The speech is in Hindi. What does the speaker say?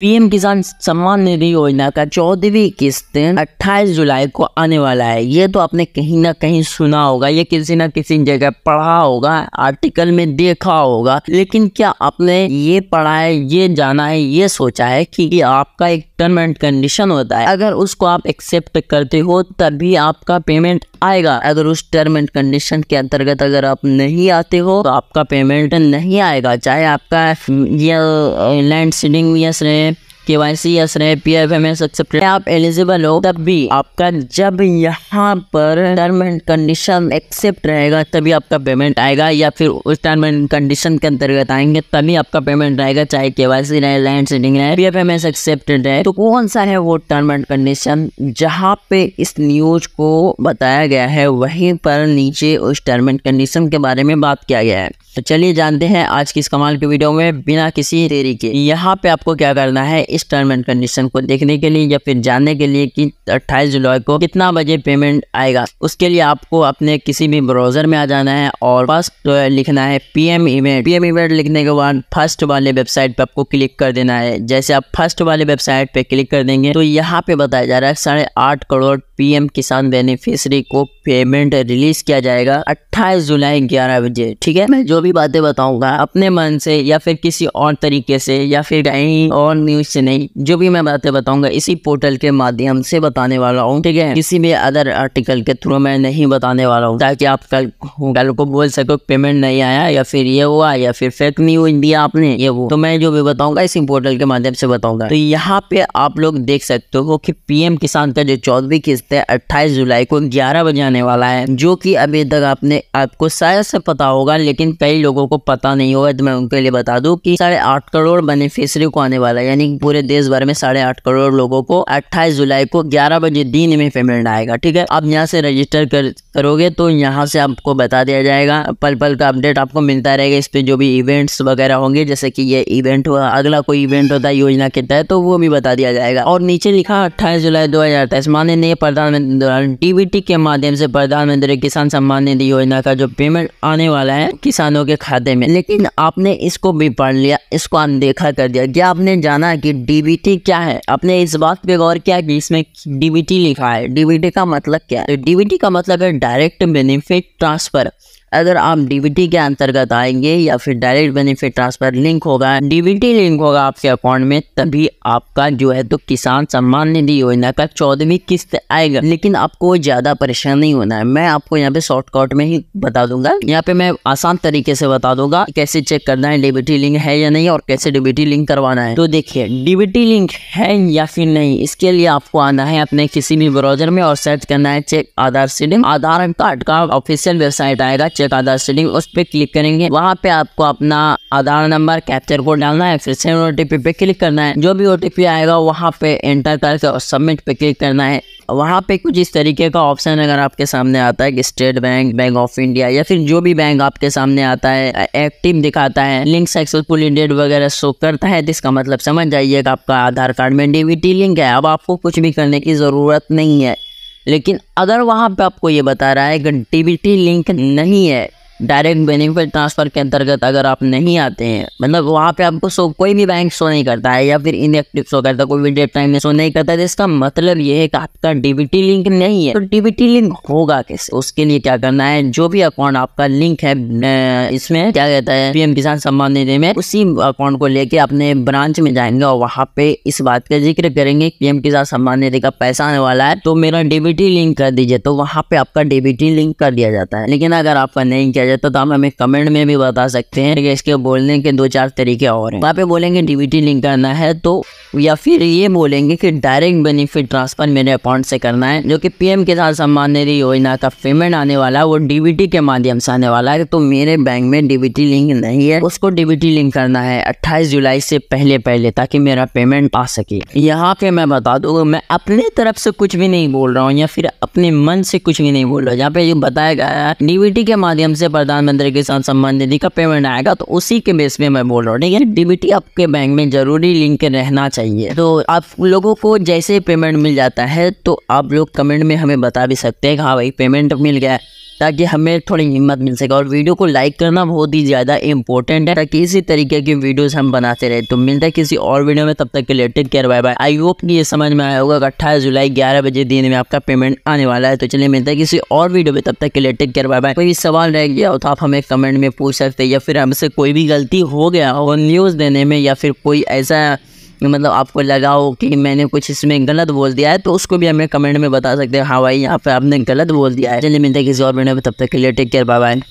पीएम किसान सम्मान निधि योजना का चौदहवीं किस्त 28 जुलाई को आने वाला है ये तो आपने कहीं ना कहीं सुना होगा ये किसी ना किसी जगह पढ़ा होगा आर्टिकल में देखा होगा लेकिन क्या आपने ये पढ़ा है ये जाना है ये सोचा है कि, ये आपका एक टर्म एंड कंडीशन होता है अगर उसको आप एक्सेप्ट करते हो तभी आपका पेमेंट आएगा अगर उस टर्म एंड कंडीशन के अंतर्गत अगर आप नहीं आते हो तो आपका पेमेंट नहीं आएगा चाहे आपका यह लैंड सीडिंग या के वाई सी एस स्नेप P F M S accepted आप एलिजिबल हो तब भी आपका जब यहाँ पर टर्म एंड कंडीशन एक्सेप्ट रहेगा तभी आपका पेमेंट आएगा या फिर उस टर्म एंड कंडीशन के अंतर्गत आएंगे तभी आपका पेमेंट रहेगा चाहे के वाई सी रहे लैंड सेटिंग रहे P F M S accepted रहे तो कौन सा है वो टर्म एंड कंडीशन जहाँ पे इस न्यूज को बताया गया है वहीं पर नीचे उस टर्म एंड कंडीशन के बारे में बात किया गया है तो चलिए जानते हैं आज की इस कमाल की वीडियो में बिना किसी देरी के यहाँ पे आपको क्या करना है इस टर्म एंड कंडीशन को देखने के लिए या फिर जानने के लिए कि 28 जुलाई को कितना बजे पेमेंट आएगा उसके लिए आपको अपने किसी भी ब्राउजर में आ जाना है और फर्स्ट लिखना है P M event P M event लिखने के बाद फर्स्ट वाले वेबसाइट पर आपको क्लिक कर देना है जैसे आप फर्स्ट वाले वेबसाइट पे क्लिक कर देंगे तो यहाँ पे बताया जा रहा है साढ़े आठ करोड़ पीएम किसान बेनिफिशरी को पेमेंट रिलीज किया जाएगा अट्ठाईस जुलाई ग्यारह बजे ठीक है मैं जो भी बातें बताऊंगा अपने मन से या फिर किसी और तरीके से या फिर कहीं और न्यूज चैनल नहीं जो भी मैं बातें बताऊंगा इसी पोर्टल के माध्यम से बताने वाला हूँ ठीक है किसी भी अदर आर्टिकल के थ्रू मैं नहीं बताने वाला हूँ ताकि आप कल कल को बोल सको पेमेंट नहीं आया या फिर ये हुआ या फिर फेक न्यूज दिया आपने ये वो तो मैं जो भी बताऊंगा इसी पोर्टल के माध्यम से बताऊंगा तो यहाँ पे आप लोग देख सकते हो कि पीएम किसान का जो चौदहवीं किस्त है अट्ठाईस जुलाई को ग्यारह बजे आने वाला है जो कि अभी तक आपने आपको शायद से पता होगा लेकिन कई लोगों को पता नहीं होगा तो मैं उनके लिए बता दू की साढ़े आठ करोड़ बेनिफिशरी को आने वाला है यानी पूरे पूरे देश भर में साढ़े आठ करोड़ लोगों को 28 जुलाई को 11 बजे दिन में पेमेंट आएगा ठीक है आप यहाँ से रजिस्टर कर करोगे तो यहाँ से आपको बता दिया जाएगा पल पल का अपडेट आपको मिलता रहेगा इस पर जो भी इवेंट्स वगैरह होंगे जैसे कि ये इवेंट हुआ अगला कोई इवेंट होता है योजना के तहत तो वो भी बता दिया जाएगा और नीचे लिखा अट्ठाईस जुलाई दो हजार तेईस माननीय प्रधानमंत्री डीबीटी के माध्यम से प्रधानमंत्री किसान सम्मान निधि योजना का जो पेमेंट आने वाला है किसानों के खाते में लेकिन आपने इसको भी पढ़ लिया इसको अनदेखा कर दिया क्या आपने जाना कि डीबीटी क्या है आपने इस बात पे गौर किया कि इसमें डीबीटी लिखा है डीबीटी का मतलब क्या है डीबीटी का मतलब है डायरेक्ट बेनिफिट ट्रांसफर अगर आप डीबीटी के अंतर्गत आएंगे या फिर डायरेक्ट बेनिफिट ट्रांसफर लिंक होगा डीबीटी लिंक होगा आपके अकाउंट में तभी आपका जो है तो किसान सम्मान निधि योजना का चौदहवीं किस्त आएगा लेकिन आपको ज्यादा परेशान नहीं होना है मैं आपको यहाँ पे शॉर्टकट में ही बता दूंगा यहाँ पे मैं आसान तरीके से बता दूंगा कैसे चेक करना है डीबीटी लिंक है या नहीं और कैसे डीबीटी लिंक करवाना है तो देखिये डीबीटी लिंक है या फिर नहीं इसके लिए आपको आना है अपने किसी भी ब्राउजर में और सर्च करना है check Aadhaar seeding Aadhaar card का ऑफिशियल वेबसाइट आएगा चेक का आधार सेटिंग उस पर क्लिक करेंगे वहाँ पे आपको अपना आधार नंबर कैप्चर कोड डालना है फिर सेवन ओटीपी पे क्लिक करना है जो भी ओटीपी आएगा वहाँ पे एंटर करके और सबमिट पे क्लिक करना है वहाँ पे कुछ इस तरीके का ऑप्शन अगर आपके सामने आता है कि State Bank Bank of India या फिर जो भी बैंक आपके सामने आता है एक्टिव दिखाता है लिंक सक्सेसफुल इंडेड वगैरह शो करता है जिसका तो मतलब समझ जाइए कि आपका आधार कार्ड में डीवीटी लिंक है अब आपको कुछ भी करने की ज़रूरत नहीं है लेकिन अगर वहाँ पे आपको ये बता रहा है कि डीबीटी लिंक नहीं है डायरेक्ट बेनिफिट ट्रांसफ़र के अंतर्गत अगर आप नहीं आते हैं मतलब वहाँ पे आपको सो कोई भी बैंक शो नहीं करता है या फिर इनएक्टिव शो करता है कोई भी डेट टाइम में शो नहीं करता है तो इसका मतलब ये है कि आपका डीबीटी लिंक नहीं है तो डीबीटी लिंक होगा कैसे उसके लिए क्या करना है जो भी अकाउंट आपका लिंक है इसमें क्या कहता है पीएम किसान सम्मान निधि में उसी अकाउंट को लेके अपने ब्रांच में जाएंगे और वहाँ पे इस बात का जिक्र करेंगे पीएम किसान सम्मान निधि का पैसा आने वाला है तो मेरा डीबीटी लिंक कर दीजिए तो वहाँ पे आपका डीबीटी लिंक कर दिया जाता है लेकिन अगर आपका नहीं किया जाता तो आप हमें कमेंट में भी बता सकते हैं कि इसके बोलने के दो चार तरीके और हैं वहाँ पे बोलेंगे डीबीटी लिंक करना है तो या फिर ये बोलेंगे कि डायरेक्ट बेनिफिट ट्रांसफर मेरे अकाउंट से करना है जो कि पीएम किसान सम्मान निधि योजना का पेमेंट आने वाला है वो डीबीटी के माध्यम से आने वाला है तो मेरे बैंक में डीबीटी लिंक नहीं है उसको डीबीटी लिंक करना है अट्ठाईस जुलाई से पहले पहले ताकि मेरा पेमेंट आ सके यहाँ पे मैं बता दू मैं अपने तरफ से कुछ भी नहीं बोल रहा हूँ या फिर अपने मन से कुछ भी नहीं बोल रहा हूँ यहाँ पे जो बताया गया है डीबीटी के माध्यम से प्रधानमंत्री किसान सम्मान निधि का पेमेंट आएगा तो उसी के बेस में मैं बोल रहा हूँ ठीक है डीबीटी आपके बैंक में जरूरी लिंक रहना चाहिए तो आप लोगों को जैसे पेमेंट मिल जाता है तो आप लोग कमेंट में हमें बता भी सकते हैं कि हाँ भाई पेमेंट मिल गया है ताकि हमें थोड़ी हिम्मत मिल सके और वीडियो को लाइक करना बहुत ही ज़्यादा इंपॉर्टेंट है ताकि इसी तरीके की वीडियोस हम बनाते रहे तो मिलता है किसी और वीडियो में तब तक के लिए take care bye bye I hope कि ये समझ में आया होगा अट्ठाईस जुलाई ग्यारह बजे दिन में आपका पेमेंट आने वाला है तो चलिए मिलता है किसी और वीडियो में तब तक के लिए टेक केयर बाय बाय कोई सवाल रह गया तो आप हमें कमेंट में पूछ सकते या फिर हमसे कोई भी गलती हो गया हो न्यूज़ देने में या फिर कोई ऐसा मतलब आपको लगा हो कि मैंने कुछ इसमें गलत बोल दिया है तो उसको भी हमें कमेंट में बता सकते हैं हाँ भाई यहाँ पर आपने गलत बोल दिया है चलिए मिलते हैं किसी और वीडियो में तब तक के लिए टेक केयर बाय बाय